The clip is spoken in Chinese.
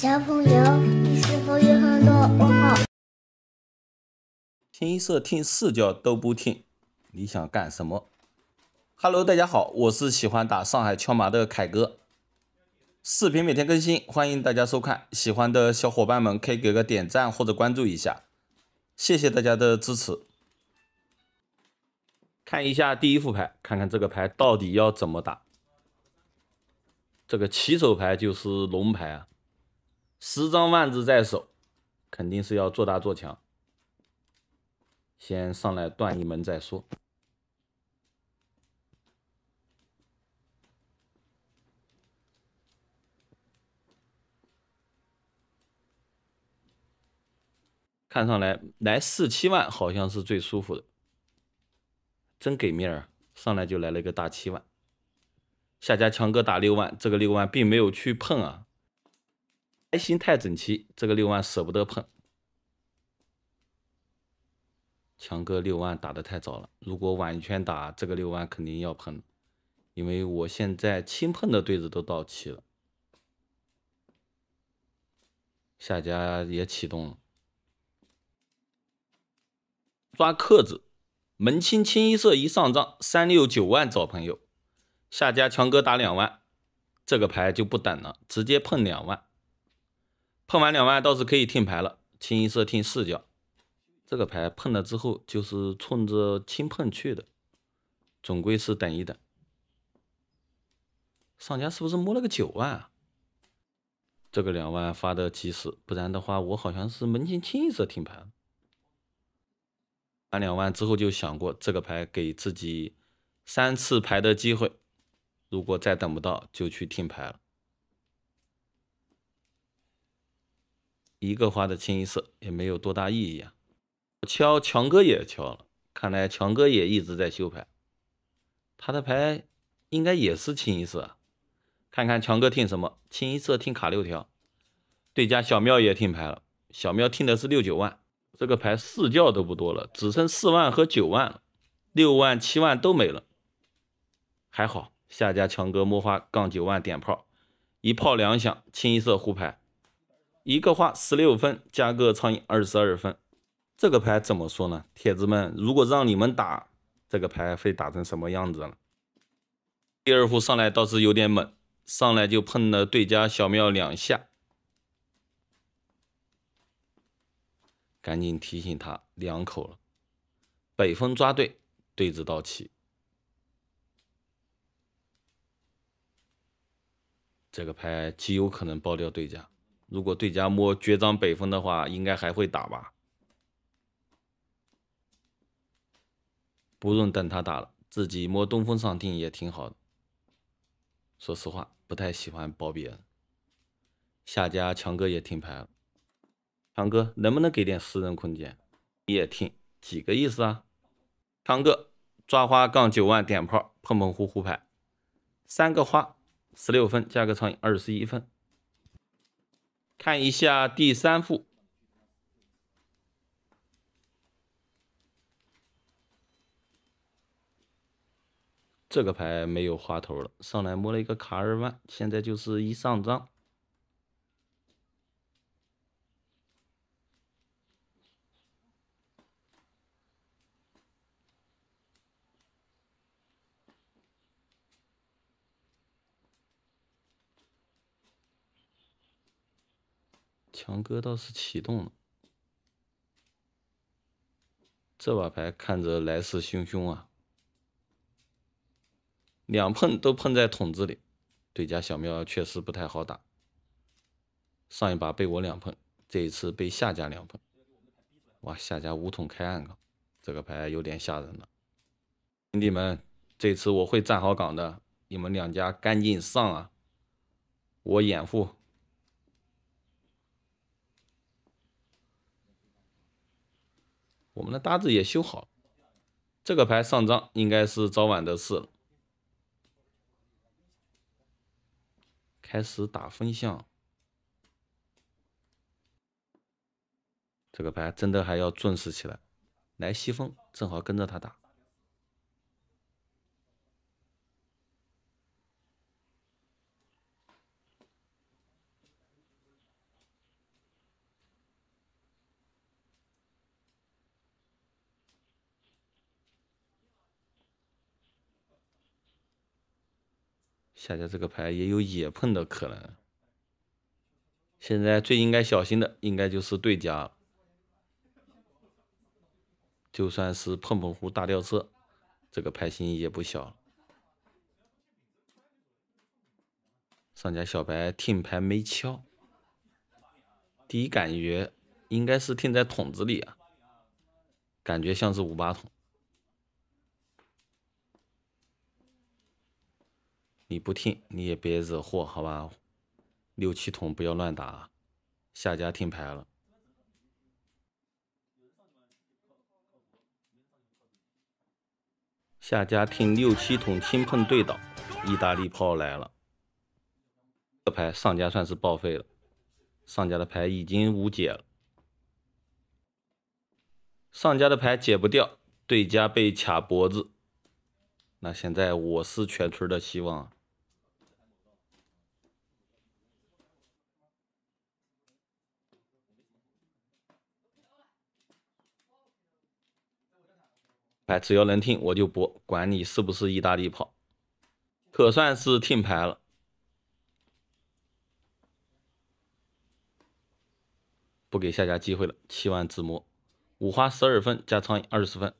小朋友，你是否有很多问号？听色，听四角都不听，你想干什么？Hello，大家好，我是喜欢打上海敲麻的凯哥，视频每天更新，欢迎大家收看。喜欢的小伙伴们可以给个点赞或者关注一下，谢谢大家的支持。看一下第一副牌，看看这个牌到底要怎么打。这个起手牌就是龙牌啊。十张万字在手，肯定是要做大做强。先上来断一门再说。看上来来四七万，好像是最舒服的。真给面儿，上来就来了一个大七万。下家强哥打六万，这个六万并没有去碰啊。牌型太整齐，这个六万舍不得碰。强哥六万打的太早了，如果晚一圈打，这个六万肯定要碰，因为我现在轻碰的对子都到期了。下家也启动了，抓克子，门清清一色一上账三六九万找朋友。下家强哥打两万，这个牌就不等了，直接碰两万。碰完两万倒是可以听牌了，清一色听四角，这个牌碰了之后就是冲着清碰去的，总归是等一等。上家是不是摸了个九万啊？这个两万发的及时，不然的话我好像是门前清一色听牌。打两万之后就想过这个牌给自己三次牌的机会，如果再等不到就去听牌了。一个花的清一色也没有多大意义啊！敲强哥也敲了，看来强哥也一直在修牌，他的牌应该也是清一色。看看强哥听什么，清一色听卡六条。对家小妙也听牌了，小妙听的是六九万，这个牌四叫都不多了，只剩四万和九万了，六万七万都没了。还好下家强哥摸花杠九万点炮，一炮两响，清一色护牌。一个花十六分，加个苍蝇二十二分，这个牌怎么说呢？铁子们，如果让你们打这个牌，会打成什么样子呢？第二副上来倒是有点猛，上来就碰了对家小庙两下，赶紧提醒他两口了。北风抓对，对子到齐，这个牌极有可能爆掉对家。如果对家摸绝张北风的话，应该还会打吧？不用等他打了，自己摸东风上听也挺好。的。说实话，不太喜欢包别人。下家强哥也听牌，了，强哥能不能给点私人空间？你也听，几个意思啊？强哥抓花杠九万点炮碰碰呼胡牌，三个花十六分，加个苍蝇二十一分。看一下第三副，这个牌没有花头了，上来摸了一个卡尔万，现在就是一上张。强哥倒是启动了，这把牌看着来势汹汹啊！两碰都碰在筒子里，对家小喵确实不太好打。上一把被我两碰，这一次被下家两碰。哇，下家五筒开暗杠，这个牌有点吓人了。兄弟们，这次我会站好岗的，你们两家赶紧上啊！我掩护。我们的搭子也修好这个牌上张应该是早晚的事了。开始打风向，这个牌真的还要重视起来。来西风，正好跟着他打。下家这个牌也有野碰的可能，现在最应该小心的应该就是对家，就算是碰碰胡大吊车，这个牌型也不小。上家小白听牌没敲，第一感觉应该是听在筒子里啊，感觉像是五八筒。你不听，你也别惹祸，好吧？六七筒不要乱打，下家听牌了。下家听六七筒，轻碰对倒，意大利炮来了。这牌上家算是报废了，上家的牌已经无解了。上家的牌解不掉，对家被卡脖子。那现在我是全村的希望。牌只要能听我就播，管你是不是意大利炮，可算是听牌了，不给下家机会了。七万自摸，五花十二分加苍蝇二十分。